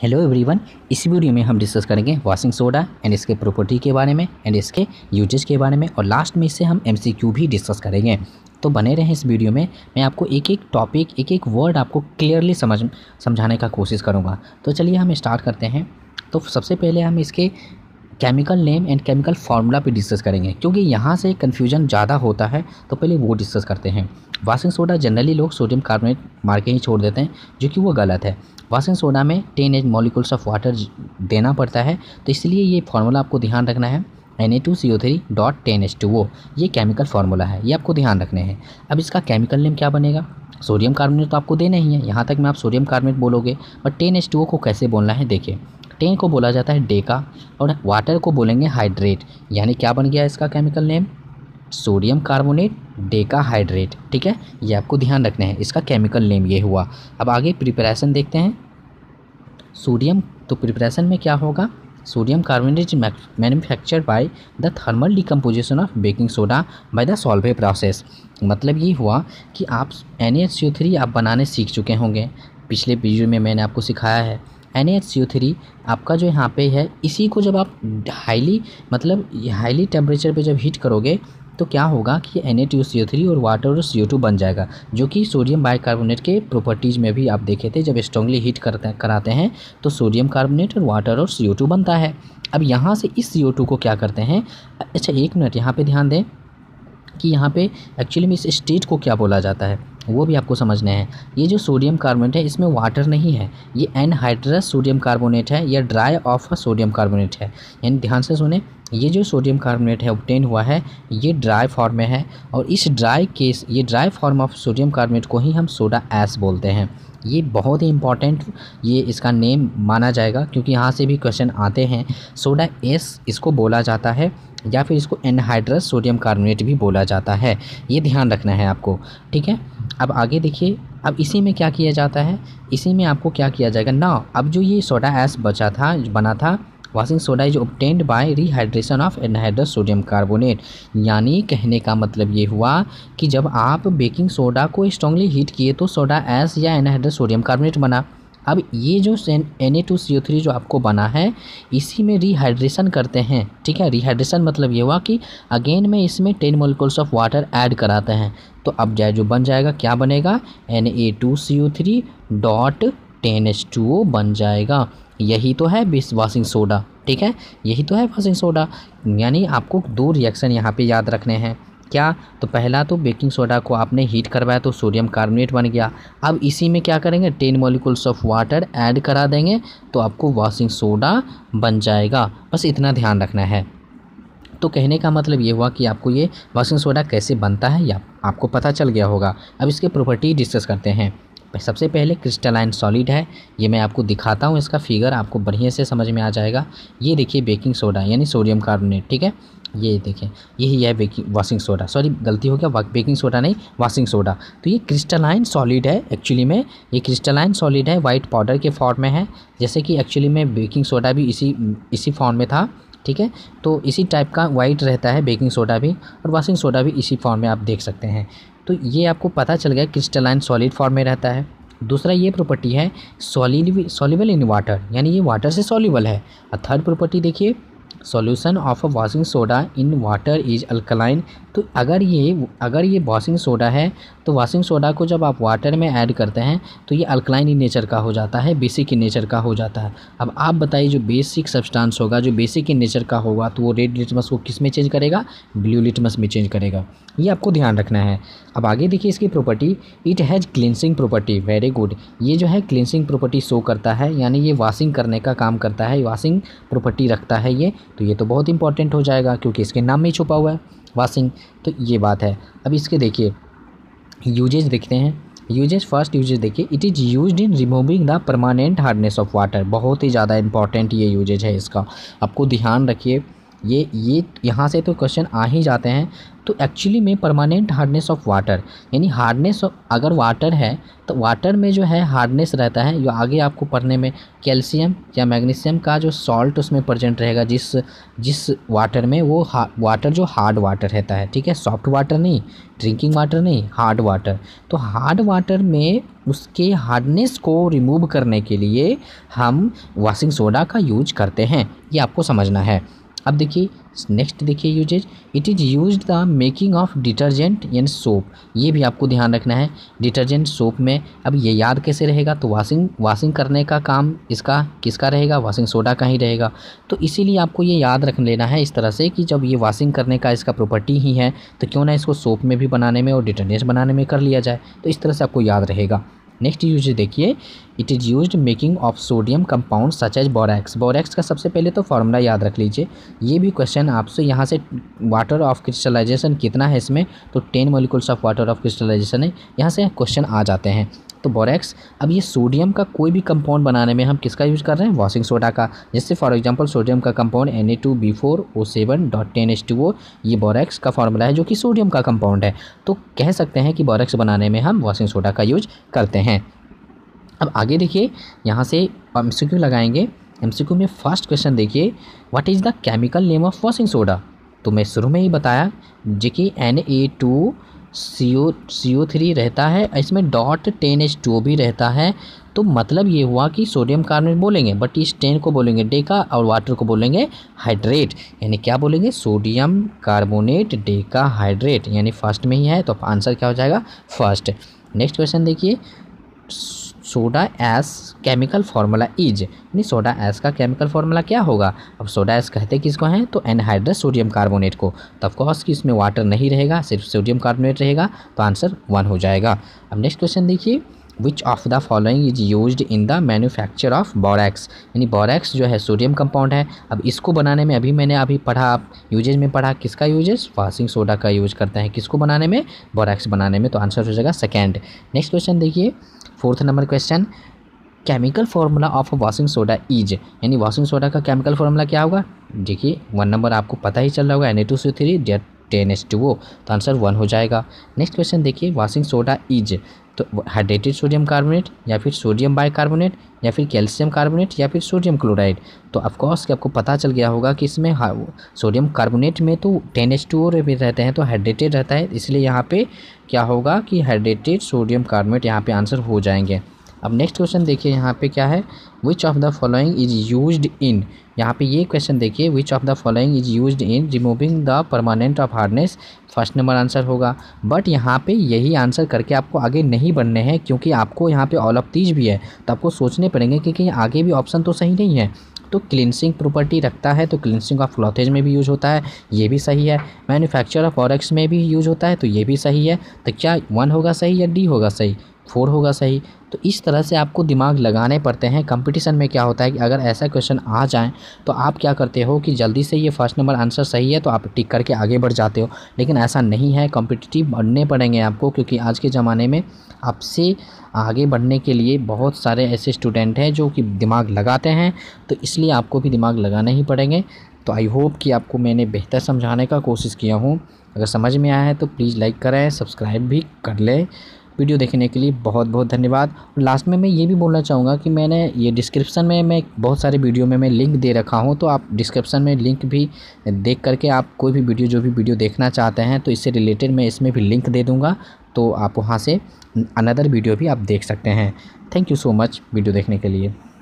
hello everyone इस video में हम डिस्कस करेंगे वॉशिंग सोडा एंड इसके प्रॉपर्टी के बारे में एंड इसके यूजेज के बारे में और लास्ट में इससे हम एमसीक्यू भी डिस्कस करेंगे तो बने रहें इस वीडियो में मैं आपको एक एक टॉपिक एक एक वर्ड आपको क्लियरली समझ समझाने का कोशिश करूँगा तो चलिए हम स्टार्ट करते हैं तो सबसे पहले हम इसके chemical name and chemical formula पर डिस्कस करेंगे क्योंकि यहाँ से कन्फ्यूजन ज़्यादा होता है तो पहले वो डिस्कस करते हैं वॉशिंग सोडा जनरली लोग सोडियम कार्बोनेट मार के ही छोड़ देते हैं जो कि वो गलत है वाशिंग सोडा में ten H molecules of water देना पड़ता है तो इसलिए ये फार्मूला आपको ध्यान रखना है N A two C O three dot ten H two O ये केमिकल फार्मूला है ये आपको ध्यान रखने हैं अब इसका केमिकल नेम क्या बनेगा सोडियम कार्बोनेट तो आपको देना ही है यहाँ तक में आप सोडियम कार्बोनेट बोलोगे और टेन एच टू ओ को कैसे बोलना है देखिए टेन को बोला जाता है डेका और वाटर को बोलेंगे हाइड्रेट यानी क्या बन गया इसका chemical name sodium carbonate decahydrate ठीक है ये आपको ध्यान रखना है इसका केमिकल नेम ये हुआ अब आगे प्रिपरेशन देखते हैं सोडियम तो प्रिपरेशन में क्या होगा sodium carbonate is manufacture by the thermal decomposition of baking soda by the Solvay process मतलब ये हुआ कि आप एन एच सी थ्री आप बनाने सीख चुके होंगे पिछले वीडियो में मैंने आपको सिखाया है एन एच सी थ्री आपका जो यहाँ पे है इसी को जब आप हाईली मतलब हाईली टेम्परेचर पे जब हीट करोगे तो क्या होगा कि एन और वाटर और सी बन जाएगा जो कि सोडियम बाइकार्बोनेट के प्रॉपर्टीज़ में भी आप देखे थे जब स्ट्रॉन्गली हीट करते कराते हैं तो सोडियम कार्बोनेट और वाटर और सी बनता है अब यहाँ से इस सी को क्या करते हैं अच्छा एक मिनट यहाँ पर ध्यान दें कि यहाँ पे एक्चुअली में इस स्टेट को क्या बोला जाता है वो भी आपको समझना है ये जो सोडियम कार्बोनेट है इसमें वाटर नहीं है ये एनहाइड्रस सोडियम कार्बोनेट है या ड्राई ऑफ सोडियम कार्बोनेट है यानी ध्यान से सुने ये जो सोडियम कार्बोनेट है ऑप्टेन हुआ है ये ड्राई फॉर्म में है और इस ड्राई केस ये dry form of sodium carbonate को ही हम सोडा एस बोलते हैं ये बहुत ही इंपॉर्टेंट ये इसका नेम माना जाएगा क्योंकि यहाँ से भी क्वेश्चन आते हैं सोडा एस इसको बोला जाता है या फिर इसको एनहाइड्रस सोडियम कार्बोनेट भी बोला जाता है ये ध्यान रखना है आपको ठीक है अब आगे देखिए अब इसी में क्या किया जाता है इसी में आपको क्या किया जाएगा ना अब जो ये सोडा एस बचा था बना था washing soda is obtained by rehydration of anhydrous sodium carbonate यानी कहने का मतलब ये हुआ कि जब आप बेकिंग सोडा को स्ट्रॉन्गली हीट किए तो सोडा एस या एनहाइड्रस सोडियम कार्बोनेट बना अब ये जो N A two C O three जो आपको बना है इसी में रिहाइड्रेशन करते हैं ठीक है रिहाइड्रेशन मतलब ये हुआ कि अगेन में इसमें ten molecules of water add कराते हैं तो अब जाए जो बन जाएगा क्या बनेगा N A two C O three dot ten H two O बन जाएगा यही तो है बिस वाशिंग सोडा ठीक है यही तो है वाशिंग सोडा यानी आपको दो रिएक्शन यहाँ पे याद रखने हैं क्या तो पहला तो बेकिंग सोडा को आपने हीट करवाया तो सोडियम कार्बोनेट बन गया अब इसी में क्या करेंगे ten molecules of water add करा देंगे तो आपको वाशिंग सोडा बन जाएगा बस इतना ध्यान रखना है तो कहने का मतलब ये हुआ कि आपको ये वाशिंग सोडा कैसे बनता है या आपको पता चल गया होगा अब इसके प्रॉपर्टी डिस्कस करते हैं सबसे पहले क्रिस्टलाइन सॉलिड है ये मैं आपको दिखाता हूँ इसका फिगर आपको बढ़िया से समझ में आ जाएगा ये देखिए बेकिंग सोडा यानी सोडियम कार्बोनेट ठीक है ये देखें यही है बेकिंग वाशिंग सोडा सॉरी गलती हो गया बेकिंग सोडा नहीं वाशिंग सोडा तो ये क्रिस्टलाइन सॉलिड है एक्चुअली में ये क्रिस्टलाइन सॉलिड है वाइट पाउडर के फॉर्म में है जैसे कि एक्चुअली में बेकिंग सोडा भी इसी इसी फॉर्म में था ठीक है तो इसी टाइप का वाइट रहता है बेकिंग सोडा भी और वाशिंग सोडा भी इसी फॉर्म में आप देख सकते हैं तो ये आपको पता चल गया क्रिस्टलाइन सॉलिड फॉर्म में रहता है दूसरा ये प्रॉपर्टी है सॉलिड सॉलिबल इन वाटर यानी ये वाटर से सॉलिबल है और थर्ड प्रॉपर्टी देखिए solution of a washing soda in water is alkaline तो अगर ये अगर ये वॉशिंग सोडा है तो वॉशिंग सोडा को जब आप वाटर में ऐड करते हैं तो ये अल्कलाइन इन नेचर का हो जाता है बेसिक इन नेचर का हो जाता है अब आप बताइए जो बेसिक सब्सटेंस होगा जो बेसिक इन नेचर का होगा तो वो रेड लिटमस को किस में चेंज करेगा ब्लू लिटमस में चेंज करेगा ये आपको ध्यान रखना है अब आगे देखिए इसकी property it has cleansing property very good ये जो है क्लिनसिंग प्रॉपर्टी शो करता है यानी ये वॉशिंग करने का काम करता है वॉशिंग प्रॉपर्टी रखता है ये तो ये तो बहुत इंपॉर्टेंट हो जाएगा क्योंकि इसके नाम में ही छुपा हुआ है वासिंग तो ये बात है अब इसके देखिए यूजेज देखते हैं यूजेज फर्स्ट यूजेज देखिए it is use in removing the permanent hardness of water बहुत ही ज़्यादा इंपॉर्टेंट ये यूजेज है इसका आपको ध्यान रखिए ये ये यहाँ से तो क्वेश्चन आ ही जाते हैं तो एक्चुअली में परमानेंट हार्डनेस ऑफ वाटर यानी हार्डनेस अगर वाटर है तो वाटर में जो है हार्डनेस रहता है जो आगे आपको पढ़ने में कैल्शियम या मैग्नीशियम का जो सॉल्ट उसमें प्रजेंट रहेगा जिस जिस वाटर में वो वाटर जो हार्ड वाटर रहता है ठीक है सॉफ्ट वाटर नहीं ड्रिंकिंग वाटर नहीं हार्ड वाटर तो हार्ड वाटर में उसके हार्डनेस को रिमूव करने के लिए हम वॉशिंग सोडा का यूज करते हैं ये आपको समझना है अब देखिए नेक्स्ट देखिए uses it is use the making of detergent and soap ये भी आपको ध्यान रखना है डिटर्जेंट सोप में अब ये याद कैसे रहेगा तो वाशिंग वाशिंग करने का काम इसका किसका रहेगा वाशिंग सोडा का ही रहेगा तो इसीलिए आपको ये याद रख लेना है इस तरह से कि जब ये वाशिंग करने का इसका प्रॉपर्टी ही है तो क्यों ना इसको सोप में भी बनाने में और डिटर्जेंट बनाने में कर लिया जाए तो इस तरह से आपको याद रहेगा नेक्स्ट यूज देखिए it is use making of sodium compound such as borax borax का सबसे पहले तो फार्मूला याद रख लीजिए ये भी क्वेश्चन आपसे यहाँ से वाटर ऑफ क्रिस्टलाइजेशन कितना है इसमें तो ten molecules of water of crystallization है यहाँ से क्वेश्चन आ जाते हैं तो बोरेक्स अब ये सोडियम का कोई भी कंपाउंड बनाने में हम किसका यूज़ कर रहे हैं वॉशिंग सोडा का जैसे फॉर एग्जांपल सोडियम का compound N A two B four O seven dot ten H two O ये बोरेक्स का फॉर्मूला है जो कि सोडियम का कंपाउंड है तो कह सकते हैं कि बोरेक्स बनाने में हम वॉशिंग सोडा का यूज करते हैं अब आगे देखिए यहाँ से एम सी क्यू लगाएंगे एम सी क्यू में फर्स्ट क्वेश्चन देखिए what is the chemical name of washing soda तो मैं शुरू में ही बताया जे कि N A two C O C O three रहता है इसमें डॉट टेन एच टू भी रहता है तो मतलब ये हुआ कि सोडियम कार्बोनेट बोलेंगे बट इस टेन को बोलेंगे डेका और वाटर को बोलेंगे हाइड्रेट यानी क्या बोलेंगे सोडियम कार्बोनेट डेका हाइड्रेट यानी फर्स्ट में ही है तो आंसर क्या हो जाएगा फर्स्ट नेक्स्ट क्वेश्चन देखिए soda ash chemical formula is यानी सोडा एस का केमिकल फार्मूला क्या होगा अब सोडा एस कहते किसको हैं तो एनहाइड्रस सोडियम कार्बोनेट को तो ऑफकोर्स कि इसमें वाटर नहीं रहेगा सिर्फ सोडियम कार्बोनेट रहेगा तो आंसर वन हो जाएगा अब नेक्स्ट क्वेश्चन देखिए which of the following is use in the manufacture of borax यानी बॉरैक्स जो है सोडियम कंपाउंड है अब इसको बनाने में अभी मैंने अभी पढ़ा आप यूजेज में पढ़ा किसका यूजेज वाशिंग सोडा का यूज करते हैं किसको बनाने में बॉरैक्स बनाने में तो आंसर हो जाएगा सेकेंड नेक्स्ट क्वेश्चन देखिए fourth number question chemical formula of washing soda is यानी वॉशिंग सोडा का केमिकल फार्मूला क्या होगा देखिए वन नंबर आपको पता ही चल रहा होगा N A two C three dot ten S two O तो आंसर वन हो जाएगा नेक्स्ट क्वेश्चन देखिए वाशिंग सोडा इज तो हाइड्रेटेड सोडियम कार्बोनेट या फिर सोडियम बाइकार्बोनेट या फिर कैल्शियम कार्बोनेट या फिर सोडियम क्लोराइड तो ऑफकोर्स कि आपको पता चल गया होगा कि इसमें हाँ, सोडियम कार्बोनेट में तो टेन एच टू भी रहते हैं तो हाइड्रेटेड रहता है इसलिए यहाँ पे क्या होगा कि हाइड्रेटेड सोडियम कार्बोनेट यहाँ पे आंसर हो जाएंगे अब नेक्स्ट क्वेश्चन देखिए यहाँ पे क्या है which of the following is use in यहाँ पे ये क्वेश्चन देखिए which of the following is use in removing the permanent of hardness first number answer होगा बट यहाँ पे यही आंसर करके आपको आगे नहीं बढ़ने हैं क्योंकि आपको यहाँ पे ऑल ऑफ तीज भी है तो आपको सोचने पड़ेंगे क्योंकि आगे भी ऑप्शन तो सही नहीं है तो क्लिनसिंग प्रॉपर्टी रखता है तो क्लिनसिंग ऑफ क्लॉथेज में भी यूज होता है ये भी सही है मैन्युफैक्चर ऑफ ऑरेक्स में भी यूज होता है तो ये भी सही है तो क्या वन होगा सही या डी होगा सही फोर होगा सही तो इस तरह से आपको दिमाग लगाने पड़ते हैं कंपटीशन में क्या होता है कि अगर ऐसा क्वेश्चन आ जाए तो आप क्या करते हो कि जल्दी से ये फर्स्ट नंबर आंसर सही है तो आप टिक करके आगे बढ़ जाते हो लेकिन ऐसा नहीं है कॉम्पिटिटिव बढ़ने पड़ेंगे आपको क्योंकि आज के ज़माने में आपसे आगे बढ़ने के लिए बहुत सारे ऐसे स्टूडेंट हैं जो कि दिमाग लगाते हैं तो इसलिए आपको भी दिमाग लगाना ही पड़ेंगे तो आई होप कि आपको मैंने बेहतर समझाने का कोशिश किया हूँ अगर समझ में आया है तो प्लीज़ लाइक करें सब्सक्राइब भी कर लें वीडियो देखने के लिए बहुत बहुत धन्यवाद और लास्ट में मैं ये भी बोलना चाहूँगा कि मैंने ये डिस्क्रिप्सन में मैं बहुत सारे वीडियो में मैं लिंक दे रखा हूँ तो आप डिस्क्रिप्शन में लिंक भी देख करके आप कोई भी वीडियो जो भी वीडियो देखना चाहते हैं तो इससे रिलेटेड मैं इसमें भी लिंक दे दूँगा तो आप वहाँ से अनदर वीडियो भी आप देख सकते हैं thank you so much video देखने के लिए